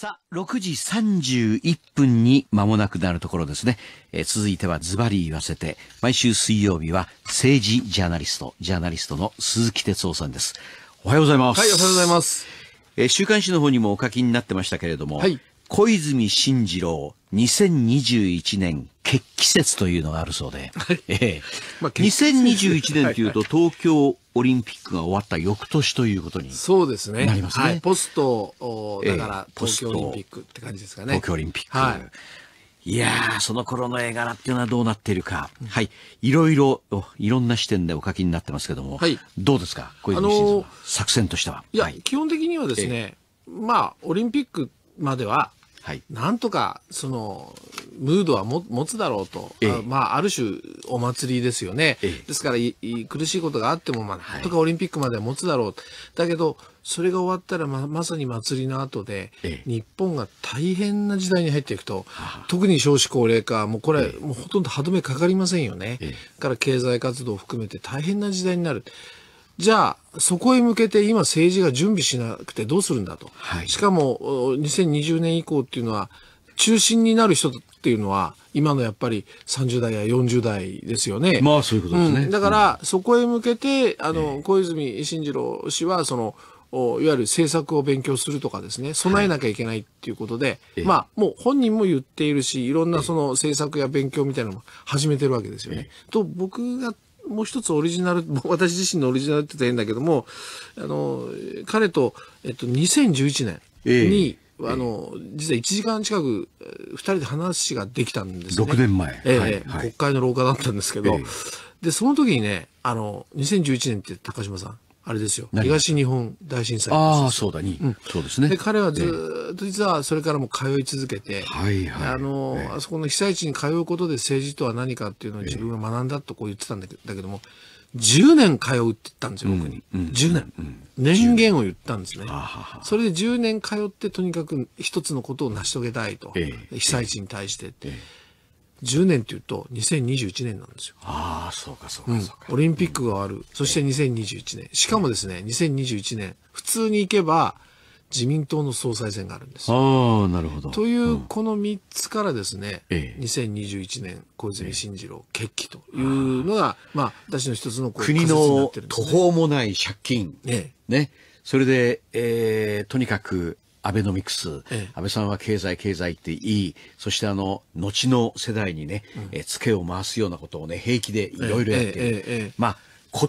さあ、6時31分に間もなくなるところですね。えー、続いてはズバリ言わせて、毎週水曜日は政治ジャーナリスト、ジャーナリストの鈴木哲夫さんです。おはようございます。はい、おはようございます。えー、週刊誌の方にもお書きになってましたけれども、はい、小泉進次郎2021年決起説というのがあるそうで、ええ、まあ、2021年というと東京オリンピックが終わった翌年ということにそうですねなりますね、はい、ポストだから東京オリンピックって感じですかね、東京オリンピック、はい、いやーその頃の絵柄っていうのはどうなっているか、うん、はいいろいろいろんな視点でお書きになってますけども、はい、どうですか小泉進次郎作戦としては、いや、はい、基本的にはですね、まあオリンピックまでははい、なんとかそのムードはも持つだろうと、ええ、まあ、ある種お祭りですよね、え、ですから苦しいことがあっても、まあ、なんとかオリンピックまでは持つだろう、はい、だけどそれが終わったらままさに祭りの後で、日本が大変な時代に入っていくと、特に少子高齢化もうこれ、もうほとんど歯止めかかりませんよね、から経済活動を含めて大変な時代になる。じゃあ、そこへ向けて今政治が準備しなくてどうするんだと。はい、しかも、2020年以降っていうのは、中心になる人っていうのは、今のやっぱり30代や40代ですよね。まあそういうことですね。うん、だから、そこへ向けて、あの、小泉進次郎氏は、その、いわゆる政策を勉強するとかですね、備えなきゃいけないっていうことで、はい、まあ、もう本人も言っているし、いろんなその政策や勉強みたいなのも始めてるわけですよね。と、僕がもう一つオリジナル、私自身のオリジナルって言ったら変だけども、あの、彼と、えっと、2011年に、えー、あの、実は1時間近く、2人で話ができたんですね。6年前。えー、はい、国会の廊下だったんですけど、えー、で、その時にね、あの、2011年って高島さん、あれですよ東日本大震災ああそうだに、うん、そうですねで彼はずっと実はそれからも通い続けて、はいはい、あの、あそこの被災地に通うことで政治とは何かっていうのを自分が学んだとこう言ってたんだけども、10年通うって言ったんですよ、僕に。うん、10年、うん。年限を言ったんですね。それで10年通って、とにかく一つのことを成し遂げたいと。えー、被災地に対してって。えー10年っていうと2021年なんですよ。ああ、そうかそうかそうか、うん、オリンピックが終わる。そして2021年。しかもですね、2021年、普通に行けば自民党の総裁選があるんですああ、なるほど。という、この3つからですね、うん、2021年、小泉進次郎決起というのが、まあ、私の一つの、国の途方もない借金。ね。ね。それで、えー、とにかく、アベノミクス、ええ、安倍さんは経済、経済っていい、そしてあの、後の世代にね、うん、え、つけを回すようなことをね、平気でいろいろやってる。え、まあ、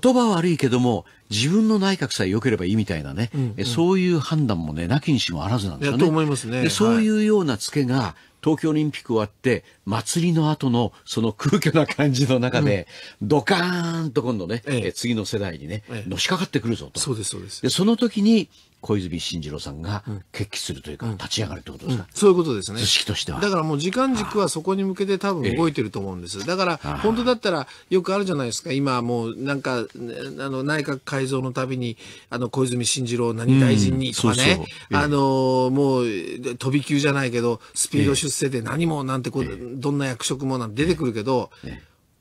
言葉悪いけども、自分の内閣さえ良ければいいみたいなね、うんうん、そういう判断もね、なきにしもあらずなんですよね。と思いますね。そういうようなつけが、東京オリンピック終わって、祭りの後のその空虚な感じの中で、ドカーンと今度ね、ええ、次の世代にね、のしかかってくるぞと。そうです、そうです。で、その時に、小泉進次郎さんが決起するというか、立ち上がるということですか、うんうん、そういうことですね図式としてはだからもう時間軸はそこに向けて多分動いてると思うんです、だから本当だったらよくあるじゃないですか今もうなんかあの内閣改造のたびにあの小泉進次郎何大臣にとかね、うん、あのもう飛び級じゃないけどスピード出世で何もなんてこどんな役職もなんて出てくるけど、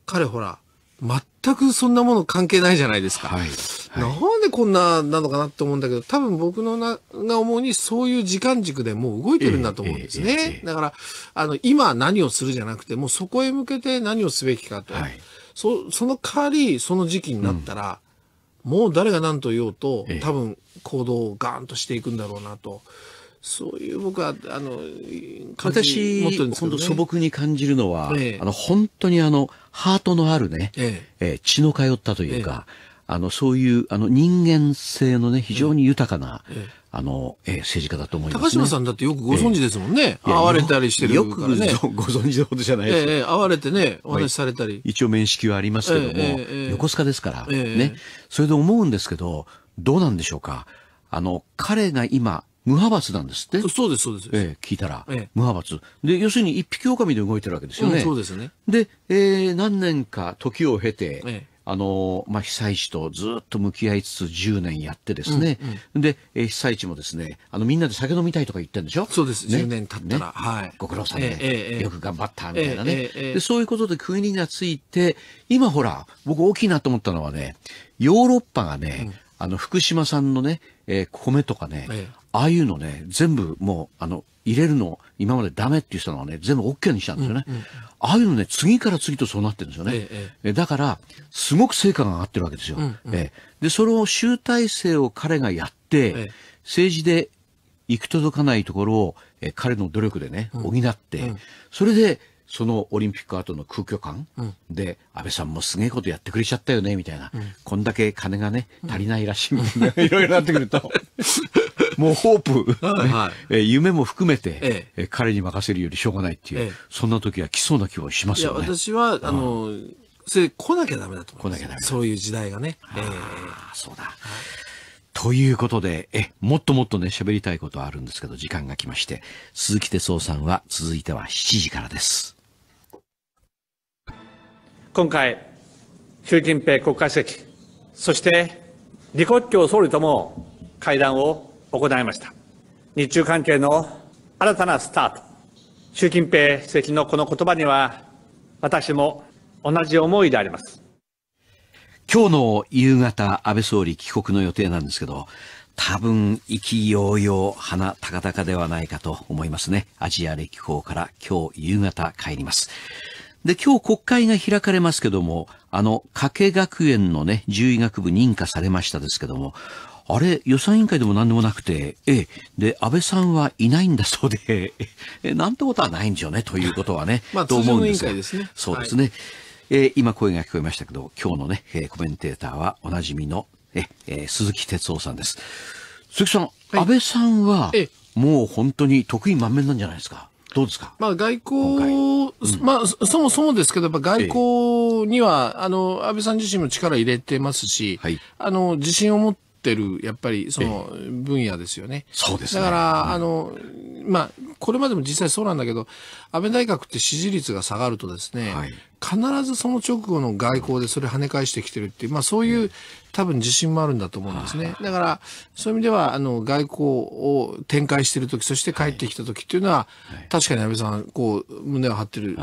彼ほら全くそんなもの関係ないじゃないですか。はいはい、なんでこんななのかなって思うんだけど、多分僕のなが思うにそういう時間軸でもう動いてるんだと思うんですね。えーえー、だから、あの、今何をするじゃなくて、もうそこへ向けて何をすべきかと。はい、そその代わり、その時期になったら、うん、もう誰が何と言おうと、多分行動をガーンとしていくんだろうなと。そういう僕は、あの、私、ね、本当素朴に感じるのは、えあの、本当にあの、ハートのあるね、えええ、血の通ったというか、あの、そういう、あの、人間性のね、非常に豊かな、ええ、あの、えー、政治家だと思います、ね、高島さんだってよくご存知ですもんね。えー、会われたりしてる、ね、よくご存知のことじゃないですか。ええ会われてね、お話しされたり、一応面識はありますけども、えー、横須賀ですから、ね。それで思うんですけど、どうなんでしょうか。あの、彼が今、無派閥なんですってそうです、そうです。ええ、聞いたら、ええ、無派閥。で、要するに一匹狼で動いてるわけですよね。うん、そうですね。で、えー、何年か時を経て、ええあの、まあ、被災地とずっと向き合いつつ10年やってですね、うんうん、で、え被災地もですね、あの、みんなで酒飲みたいとか言ってるんでしょそうです、ね、10年経ったら、ね、はい。ご苦労さんで、えよく頑張った、みたいなね、ええで。そういうことで国がついて、今ほら、僕大きいなと思ったのはね、ヨーロッパがね、うん、あの、福島産のね、えー、米とかね、ああいうのね、全部もう、あの、入れるの今までダメって言ってたのはね全部 OK にしたんですよね、うんうん、ああいうのね次から次とそうなってるんですよね、ええ、だからすごく成果が上がってるわけですよ、うんうん、えでその集大成を彼がやって、え、政治で行く届かないところを、え彼の努力でね補って、うんうん、それでそのオリンピック後の空虚感で、安倍さんもすげえことやってくれちゃったよね、みたいな、うん。こんだけ金がね、足りないらしいみたいな、いろいろなってくるともうホープ、はいはい、夢も含めて、ええ、彼に任せるよりしょうがないっていう、ええ、そんな時は来そうな気はしますよね。いや私は、あの、うそれ来なきゃダメだと思います。来なきゃダメそういう時代がね。ええー、そうだ。ということで、え、もっともっとね、喋りたいことはあるんですけど、時間が来まして、鈴木哲夫さんは、続いては7時からです。今回、習近平国家主席、そして、李克強総理とも会談を行いました。日中関係の新たなスタート。習近平主席のこの言葉には、私も同じ思いであります。今日の夕方、安倍総理帰国の予定なんですけど、多分、意気揚々、花高々ではないかと思いますね。アジア歴訪から今日夕方帰ります。で、今日国会が開かれますけども、あの、加計学園のね、獣医学部認可されましたですけども、あれ、予算委員会でも何でもなくて、ええ、で、安倍さんはいないんだそうで、えなんてことはないんじゃね、ということはね、まあ、と思うんですが、でね、そうですね、はい、えー、今声が聞こえましたけど、今日のね、えー、コメンテーターはおなじみの、ええー、鈴木哲夫さんです。鈴木さん、はい、安倍さんは、ええ、もう本当に得意満面なんじゃないですか。どうですかまあ外交、うん、まあそもそもですけど、やっぱ外交には、ええ、あの、安倍さん自身も力入れてますし、はい、あの、自信を持って、ってる、やっぱりその分野ですよね。そうです、ね、だから、あの、まあ、これまでも実際そうなんだけど、安倍内閣って支持率が下がるとですね、はい、必ずその直後の外交でそれ跳ね返してきてるっていう、まあ、そういう多分自信もあるんだと思うんですね。だからそういう意味ではあの外交を展開してる時そして帰ってきた時っていうのは、はいはい、確かに安倍さんこう胸を張ってる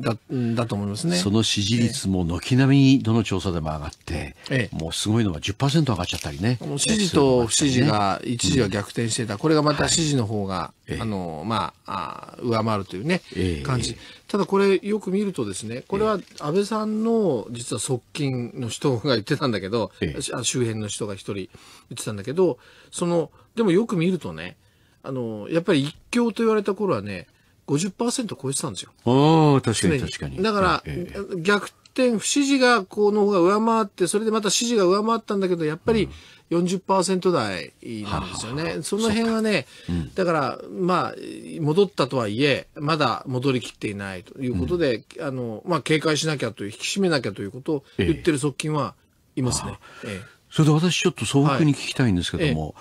だだと思いますね。その支持率も軒並みどの調査でも上がって、ええ、もうすごいのが10%上がっちゃったりね。支持と不支持が一時は逆転してた、これがまた支持の方が、はい、あのまあ上回るというね、感じ。ただこれよく見るとですね、これは安倍さんの実は側近の人が言ってたんだけど、ええ、周辺の人が一人言ってたんだけど、その、でもよく見るとね、あの、やっぱり一強と言われた頃はね、50%超えてたんですよ。ああ、確かに確かに。だから、ええ、逆転、不支持がこの方が上回って、それでまた支持が上回ったんだけど、やっぱり40%台なんですよね。その辺はね、うん、だから、まあ、戻ったとはいえ、まだ戻りきっていないということで、うん、あの、まあ、警戒しなきゃという、引き締めなきゃということを言ってる側近はいますね。ええそれで私ちょっと総北に聞きたいんですけども、はい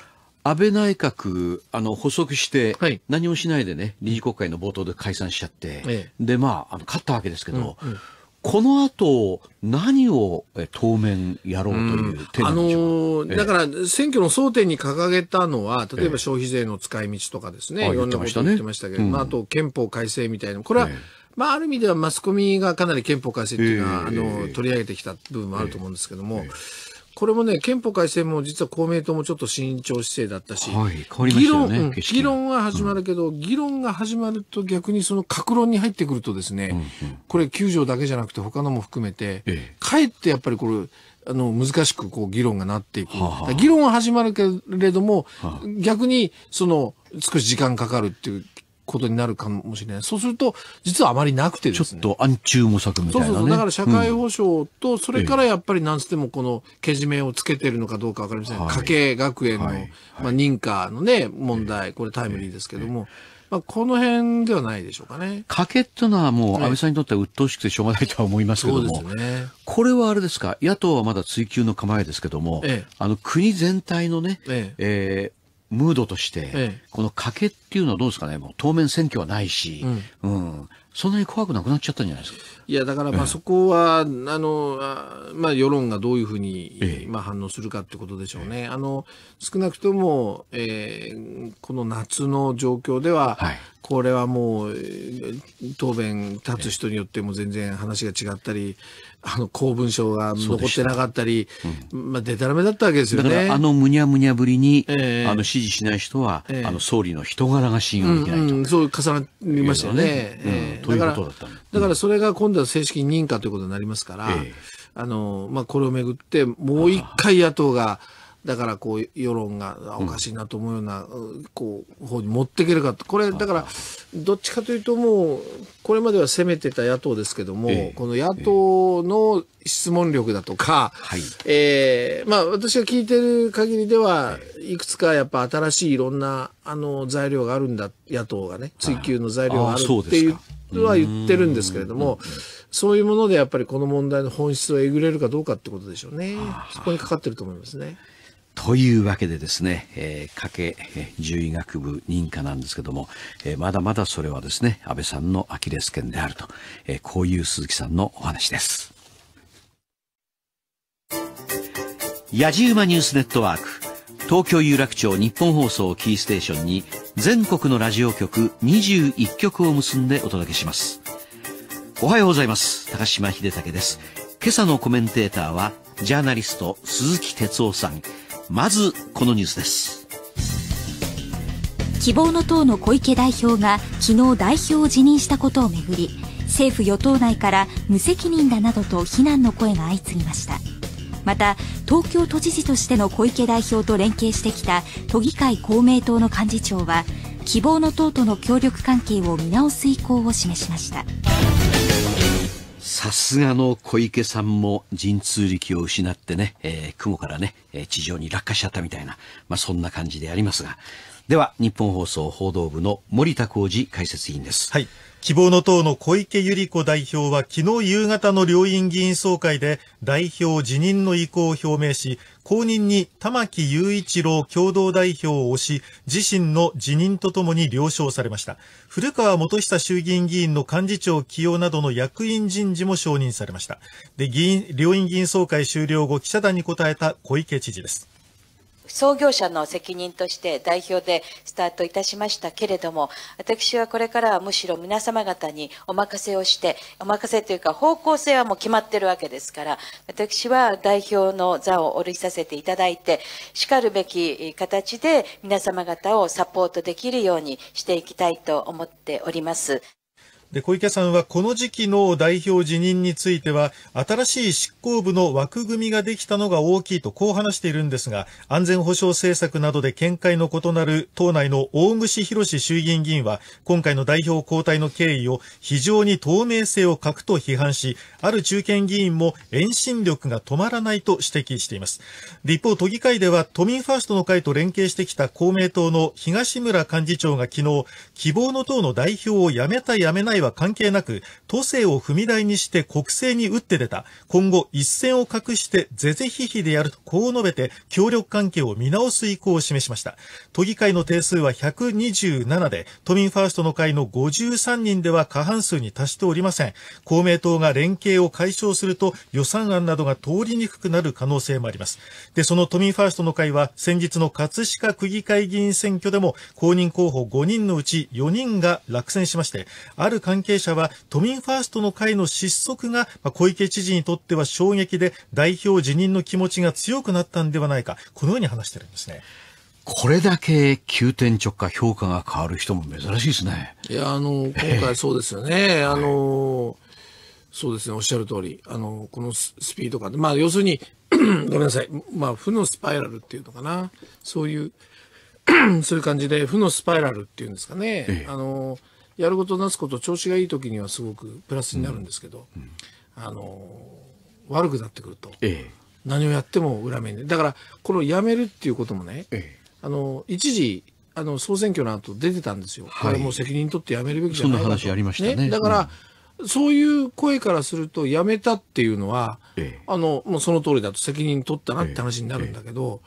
安倍内閣、あの、補足して、何もしないでね、臨時国会の冒頭で解散しちゃって、ええ、で、まあ、あの勝ったわけですけど、うんうんこの後、何を当面やろうという手なんでしょううん、あのええ、だから選挙の争点に掲げたのは、例えば消費税の使い道とかですね、え、いろんなこと言ってましたけど、ねうん、まあ、あと憲法改正みたいな、これは、まあ、ある意味ではマスコミがかなり憲法改正っていうのは、あの取り上げてきた部分もあると思うんですけども、これもね、憲法改正も実は公明党もちょっと慎重姿勢だったし、議論、議論は始まるけど、うん、議論が始まると逆にその格論に入ってくるとですね、うんうん、これ9条だけじゃなくて他のも含めて、ええ、かえってやっぱりこれ、あの、難しくこう議論がなっていく。はあ、議論は始まるけれども、はあ、逆にその、少し時間かかるっていうことになるかもしれない。そうすると、実はあまりなくてですね。ちょっと暗中模索みたいな、ね、そうそう。だから社会保障と、それからやっぱりなんつってもこのけじめをつけてるのかどうかわかりません。はい、家計学園の、はいはい、まあ、認可のね、問題、これタイムリーですけども。まあ、この辺ではないでしょうかね。賭けってのはもう安倍さんにとっては鬱陶しくてしょうがないとは思いますけども、ね、これはあれですか、野党はまだ追及の構えですけども、ええ、あの国全体のね、えええームードとして、ええ、この賭けっていうのはどうですかね、もう当面選挙はないし、うん、うん、そんなに怖くなくなっちゃったんじゃないですか。いや、だからまあそこは、あの、まあ世論がどういうふうに、まあ反応するかってことでしょうね。あの、少なくとも、えー、この夏の状況では、はい、これはもう、答弁立つ人によっても全然話が違ったり、あの公文書が残ってなかったり、たうん、まあ、でたらめだったわけですよね。だからあのむにゃむにゃぶりに、えー、あの支持しない人は、えー、あの総理の人柄が信用できないと、うんうん、そう重なりましたよね。ねえー、ということだった、だからそれが今度は正式に認可ということになりますから、あのまあ、これをめぐってもう一回野党が、だからこう世論がおかしいなと思うような、うん、こう方に持っていけるかこれだからどっちかというともうこれまでは攻めてた野党ですけども、えー、この野党の質問力だとか、えー、えー、まあ、私が聞いてる限りでは、いくつかやっぱ新しいいろんなあの材料があるんだ野党がね追及の材料があるっていうのは言ってるんですけれども。そういうものでやっぱりこの問題の本質をえぐれるかどうかってことでしょうね。そこにかかってると思いますね。というわけでですね、えー、家計獣医学部認可なんですけども、えー、まだまだそれはですね、安倍さんのアキレス腱であると、えー、こういう鈴木さんのお話です。やじ馬ニュースネットワーク、東京有楽町日本放送キーステーションに、全国のラジオ局21局を結んでお届けします。おはようございます。高島秀武です。今朝のコメンテーターは、ジャーナリスト鈴木哲夫さん。まずこのニュースです希望の党の小池代表が昨日代表を辞任したことをめぐり政府与党内から無責任だなどと非難の声が相次ぎましたまた東京都知事としての小池代表と連携してきた都議会公明党の幹事長は希望の党との協力関係を見直す意向を示しました。さすがの小池さんも陣通力を失ってね、えー、雲からね、え地上に落下しちゃったみたいな、まあ、そんな感じでありますが、では、日本放送報道部の森田浩二解説委員です。はい。希望の党の小池百合子代表は昨日夕方の両院議員総会で代表辞任の意向を表明し、後任に玉木雄一郎共同代表を推し、自身の辞任とともに了承されました。古川元久衆議院議員の幹事長起用などの役員人事も承認されました。で、議員、両院議員総会終了後、記者団に答えた小池知事です。創業者の責任として代表でスタートいたしましたけれども、私はこれからはむしろ皆様方にお任せをして、お任せというか方向性はもう決まってるわけですから、私は代表の座をおりさせていただいて、しかるべき形で皆様方をサポートできるようにしていきたいと思っております。で小池さんはこの時期の代表辞任については新しい執行部の枠組みができたのが大きいとこう話しているんですが安全保障政策などで見解の異なる党内の大串博志衆議院議員は今回の代表交代の経緯を非常に透明性を欠くと批判しある中堅議員も遠心力が止まらないと指摘しています一方都議会では都民ファーストの会と連携してきた公明党の東村幹事長が昨日希望の党の代表を辞めた辞めないは関係なく、都政を踏み台にして国政に打って出た。今後一線を画して是々非々でやるとこう述べて、協力関係を見直す意向を示しました。都議会の定数は127で、都民ファーストの会の53人では過半数に達しておりません。公明党が連携を解消すると予算案などが通りにくくなる可能性もあります。で、その都民ファーストの会は先日の葛飾区議会議員選挙でも公認候補5人のうち4人が落選しまして、ある関関係者は、都民ファーストの会の失速が、ま小池知事にとっては衝撃で、代表辞任の気持ちが強くなったんではないか、このように話してるんですね。これだけ急転直下評価が変わる人も珍しいですね。いや、あの、今回そうですよね。えー、あの、はい、そうですね、おっしゃる通り、あの、このスピード感。まあ、要するに、ごめんなさい。まあ、負のスパイラルっていうのかな。そういう、そういう感じで、負のスパイラルっていうんですかね。えー、あの、やることなすこと調子がいい時にはすごくプラスになるんですけど、うん、あの悪くなってくると、ええ、何をやっても裏目にだからこの辞めるっていうこともね、え、あの一時あの総選挙の後出てたんですよ、はい、これも責任取って辞めるべきじゃないか話ありましたね、ね、だから、うん、そういう声からすると辞めたっていうのは、あのもうその通りだと責任取ったなって話になるんだけど、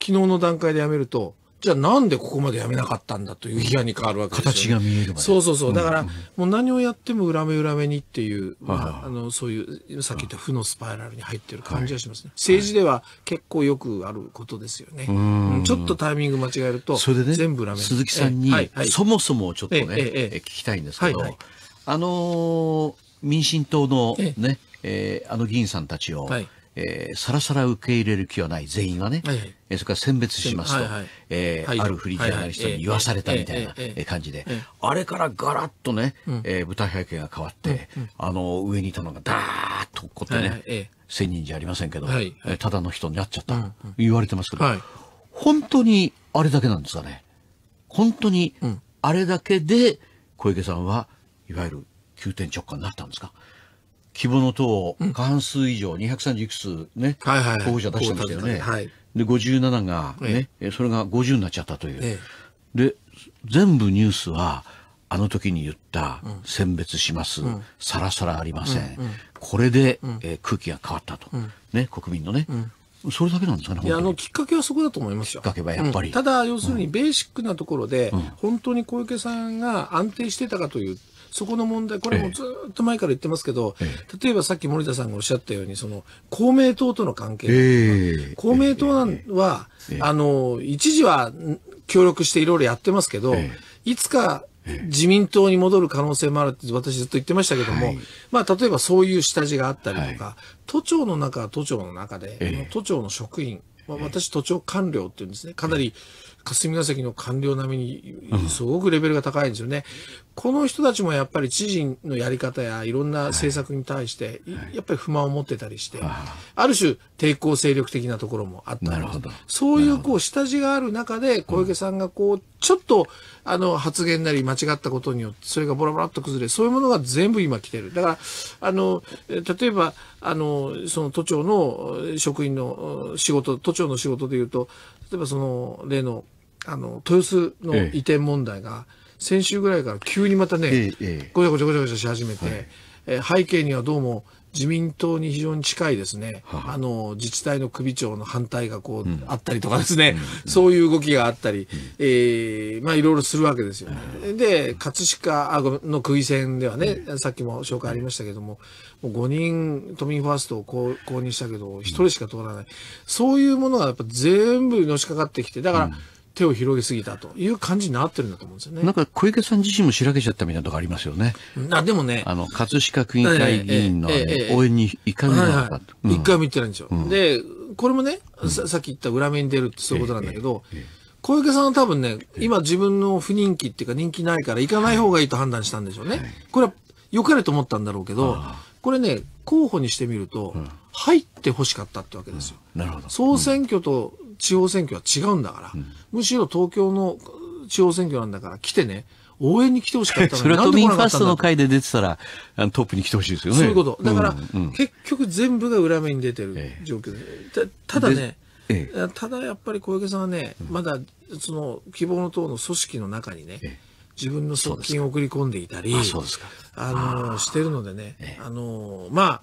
昨日の段階で辞めるとじゃあなんでここまでやめなかったんだという批判に変わるわけですよ、ね、形が見えるそうそうそう。だから、もう何をやっても裏目裏目にっていう、まあ、あの、そういう、さっき言った負のスパイラルに入ってる感じがしますね。はい、政治では結構よくあることですよね。はい、ちょっとタイミング間違えると、それでね、全部裏目鈴木さんに、はいはい、そもそもちょっとね、聞きたいんですけど、はいはい、あのー、民進党のね、えええー、あの議員さんたちを、はいえー、さらさら受け入れる気はない全員がね、はいはい、えそれから選別しますと、はいはい、えーはい、あるフリージャーナリストに言わされたみたいな感じで、あれからガラッとね、えー、舞台背景が変わって、うんあの上にいたのがダーッとこっこってね、はいはい、千人じゃありませんけど、はいはい、ただの人になっちゃった、う言われてますけど、はい、本当にあれだけなんですかね本当にあれだけで小池さんはいわゆる急転直下になったんですか希望の党過半数以上、230いくつね、はいはい、候補者出してましたよね。はい、で、57がね、え、それが50になっちゃったという。で、全部ニュースは、あの時に言った、選別します、さらさらありません。うんうん、これで、うん、えー、空気が変わったと。ね、国民のね。それだけなんですかね、あの、きっかけはそこだと思いますよ。きっかけはやっぱり。うん、ただ、要するに、ベーシックなところで、うん、本当に小池さんが安定してたかというそこの問題、これもずっと前から言ってますけど、え例えばさっき森田さんがおっしゃったように、その公明党との関係、え、公明党は、あの、一時は協力していろいろやってますけど、いつか自民党に戻る可能性もあるって私ずっと言ってましたけども、はい、まあ例えばそういう下地があったりとか、はい、都庁の中は都庁の中で、都庁の職員、まあ、私都庁官僚っていうんですね、かなり、霞が関の官僚並みにすごくレベルが高いんですよね、うん、この人たちもやっぱり知事のやり方やいろんな政策に対して、やっぱり不満を持ってたりして、ある種、抵抗勢力的なところもあったどそういうこう下地がある中で、小池さんがこうちょっとあの発言なり間違ったことによって、それがボラボラっと崩れ、そういうものが全部今来てる。だからあの例えばあのその都庁の職員の仕事、都庁の仕事でいうと、例えばその例のあの豊洲の移転問題が、先週ぐらいから急にまたね、ええ、ごちゃごちゃごちゃごちゃし始めて、はい、え背景にはどうも自民党に非常に近いですね、あ、の自治体の首長の反対がこう、うん、あったりとかですね、うん、そういう動きがあったり、うん、えー、まあ、いろいろするわけですよ、ね、で、葛飾の区議選ではね、さっきも紹介ありましたけども、も5人、都民ファーストを公認したけど、1人しか通らない、そういうものがやっぱ全部のしかかってきて、だから、手を広げすぎたという感じになってるんだと思うんですよね。なんか小池さん自身も白けちゃったみたいなとこありますよね。あでもね。あの、葛飾区議会議員の、応援にかないなかと。一回ってないんですよ。うん、で、これもね、ささっき言った裏目に出るってそういうことなんだけど、小池さんは多分ね、今自分の不人気っていうか人気ないから行かない方がいいと判断したんでしょうね。これは良かれと思ったんだろうけど、これね、候補にしてみると、入ってほしかったってわけですよ。なるほど。総選挙と地方選挙は違うんだから、うん、むしろ東京の地方選挙なんだから来てね、応援に来てほしかったのに。それは都民ファーストの会で出てたら、あのトップに来てほしいですよね。そういうこと。だから、うんうん、結局全部が裏目に出てる状況で。ええ、ただね、ええ、ただやっぱり小池さんはね、まだその希望の党の組織の中にね、え、自分の側近を送り込んでいたり、あのしてるのでね、あのまあ、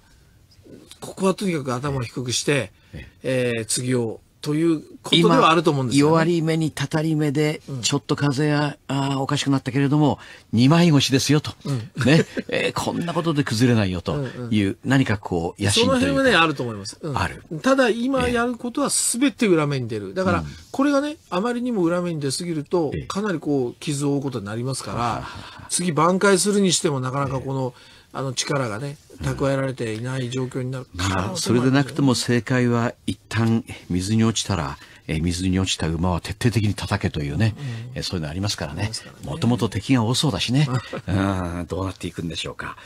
ここはとにかく頭を低くして、えええー、次をということではあると思うんですよ、ね、弱り目にたたり目で、ちょっと風が、うん、あおかしくなったけれども、二枚腰ですよと、うん、ね えー、こんなことで崩れないよという、うんうん、何かこう、野心というその辺はね、あると思います。うん、ある。ただ、今やることは全て裏目に出る。だから、これがね、あまりにも裏目に出すぎると、かなりこう、傷を負うことになりますから、次挽回するにしても、なかなかこの、えーあの力がね蓄えられていない状況になる、まあ、それでなくても正解は一旦水に落ちたら水に落ちた馬は徹底的に叩けというね、え、うん、そういうのありますからねもともと敵が多そうだしねうんどうなっていくんでしょうか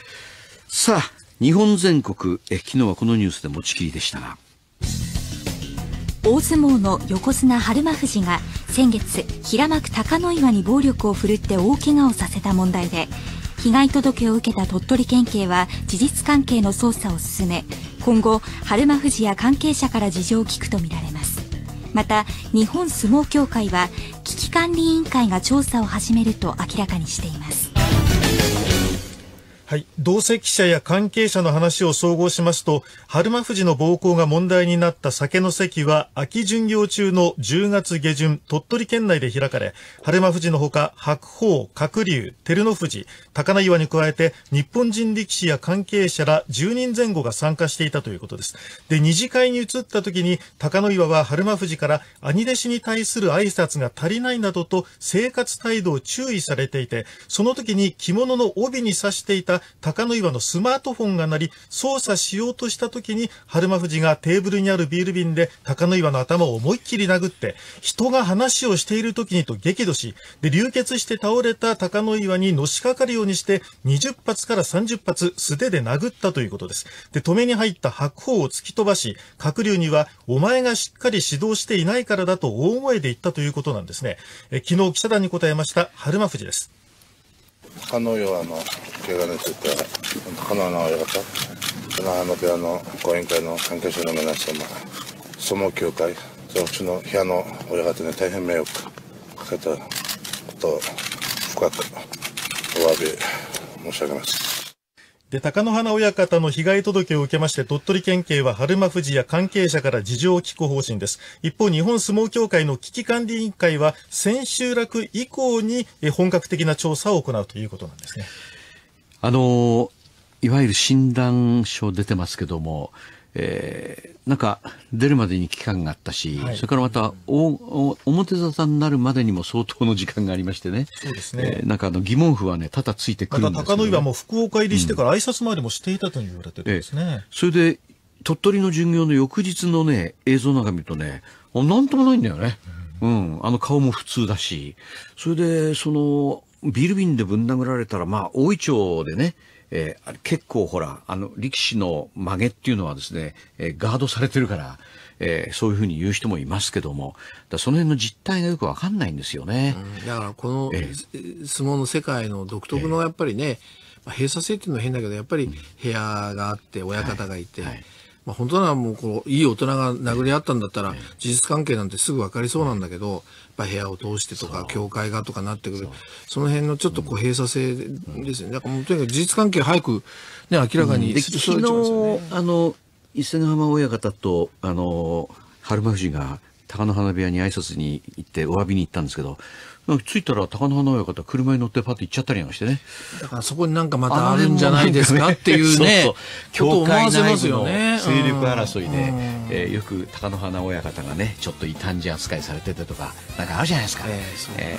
さあ日本全国え昨日はこのニュースで持ちきりでしたが大相撲の横綱春馬富士が先月平幕貴ノ岩に暴力を振るって大怪我をさせた問題で被害届を受けた鳥取県警は事実関係の捜査を進め今後春馬富士や関係者から事情を聴くとみられますまた日本相撲協会は危機管理委員会が調査を始めると明らかにしていますはい、同席者や関係者の話を総合しますと、春馬富士の暴行が問題になった酒の席は、秋巡業中の10月下旬、鳥取県内で開かれ、春馬富士のほか、白鵬、鶴竜、照ノ富士、高輪に加えて、日本人力士や関係者ら10人前後が参加していたということです。で、二次会に移った時に、高岩は春馬富士から兄弟子に対する挨拶が足りないなどと生活態度を注意されていて、その時に着物の帯に刺していたが高野岩のスマートフォンが鳴り、操作しようとした時に、春馬富士がテーブルにあるビール瓶で高野岩の頭を思いっきり殴って、人が話をしている時にと激怒し、で、流血して倒れた高野岩にのしかかるようにして、20発から30発素手で殴ったということです。で、止めに入った白鵬を突き飛ばし、閣僚には、お前がしっかり指導していないからだと大声で言ったということなんですね。え昨日記者団に答えました、春馬富士です。歯の弱の怪我については、歯の親方、その歯の部屋の講演会の関係者の皆様、相撲協会、そうちの部屋の親方に大変迷惑かけたことを深くお詫び申し上げます。で、高野花親方の被害届を受けまして、鳥取県警は春馬富士や関係者から事情を聞く方針です。一方、日本相撲協会の危機管理委員会は、千秋楽以降に本格的な調査を行うということなんですね。あのいわゆる診断書出てますけども、えー、なんか出るまでに期間があったし、はい、それからまたおお表沙汰になるまでにも相当の時間がありましてね、そうですね、えー、なんかあの疑問符はね、ただついてくるんですけど、ね、高野岩も福岡入りしてから挨拶回りもしていたと言われてるんですね、うんえー、それで鳥取の巡業の翌日のね、映像なんか見るとね、なんともないんだよね、うん、あの顔も普通だし、それでそのビル瓶でぶん殴られたら、まあ、大井町でね、えー、結構ほら、あの、力士の曲げっていうのはですね、えー、ガードされてるから、えー、そういうふうに言う人もいますけども、だその辺の実態がよくわかんないんですよね。うん、だからこの、えー、相撲の世界の独特のやっぱりね、えー、閉鎖性っていうのは変だけど、やっぱり部屋があって、親方がいて、はいはい、まあ、本当ならもうこういい大人が殴り合ったんだったら、事実関係なんてすぐ分かりそうなんだけど、ぱ部屋を通してとか、教会がとかなってくる、その辺のちょっとこう閉鎖性ですね、だからもうとにかく事実関係早く、ね、明らかに、うん、昨日、あの伊勢ヶ浜親方とあの春馬富士が高野花部屋に挨拶に行ってお詫びに行ったんですけど着いたら高野花親方車に乗ってパッと行っちゃったりなんかしてねだからそこになんかまたあるんじゃないですかっていうね教会内部の勢力争いで、ね、えー、よく高野花親方がねちょっと異端児扱いされてたとかなんかあるじゃないですか、えーね、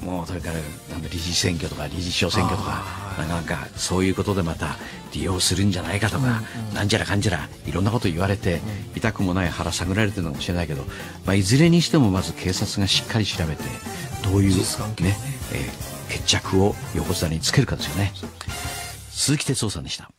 えー、もうそれからなん理事選挙とか理事長選挙とかなんかそういうことでまた利用するんじゃないかとか、うんうん、なんじゃらかんじゃらいろんなこと言われて、うん、痛くもない腹探られてるのかもしれないけど、まあ、いずれにしてもまず警察がしっかり調べてどういう、ねえー、決着を横綱につけるかですよね鈴木哲夫さんでした